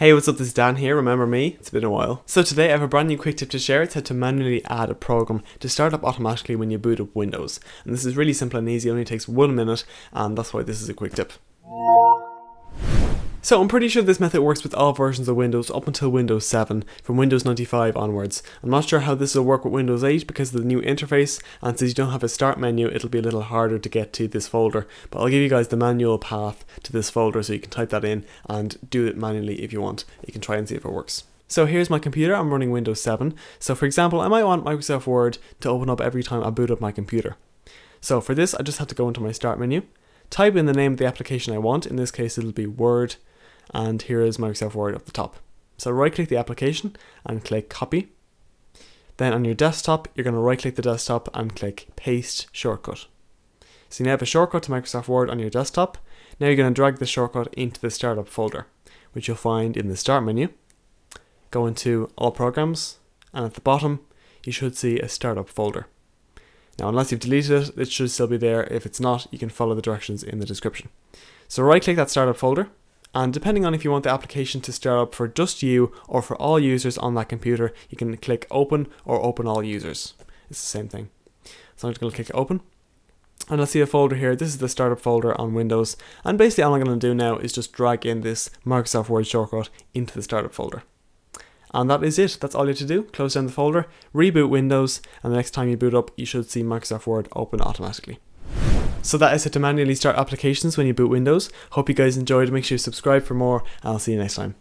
Hey, what's up? This is Dan here. Remember me? It's been a while. So today I have a brand new quick tip to share. It's how to manually add a program to start up automatically when you boot up Windows. And this is really simple and easy. It only takes one minute and that's why this is a quick tip. So I'm pretty sure this method works with all versions of Windows up until Windows 7, from Windows 95 onwards. I'm not sure how this will work with Windows 8 because of the new interface, and since you don't have a start menu, it'll be a little harder to get to this folder. But I'll give you guys the manual path to this folder so you can type that in and do it manually if you want. You can try and see if it works. So here's my computer, I'm running Windows 7. So for example, I might want Microsoft Word to open up every time I boot up my computer. So for this, I just have to go into my start menu, type in the name of the application I want, in this case it'll be Word, and here is Microsoft Word up the top. So right click the application and click copy. Then on your desktop, you're going to right click the desktop and click paste shortcut. So you now have a shortcut to Microsoft Word on your desktop. Now you're going to drag the shortcut into the startup folder, which you'll find in the start menu. Go into all programs and at the bottom, you should see a startup folder. Now, unless you've deleted it, it should still be there. If it's not, you can follow the directions in the description. So right click that startup folder and depending on if you want the application to start up for just you or for all users on that computer, you can click open or open all users. It's the same thing. So I'm just going to click open. And I'll see a folder here. This is the startup folder on Windows. And basically all I'm going to do now is just drag in this Microsoft Word shortcut into the startup folder. And that is it. That's all you have to do. Close down the folder, reboot Windows, and the next time you boot up, you should see Microsoft Word open automatically. So that is it to manually start applications when you boot Windows. Hope you guys enjoyed. Make sure you subscribe for more, and I'll see you next time.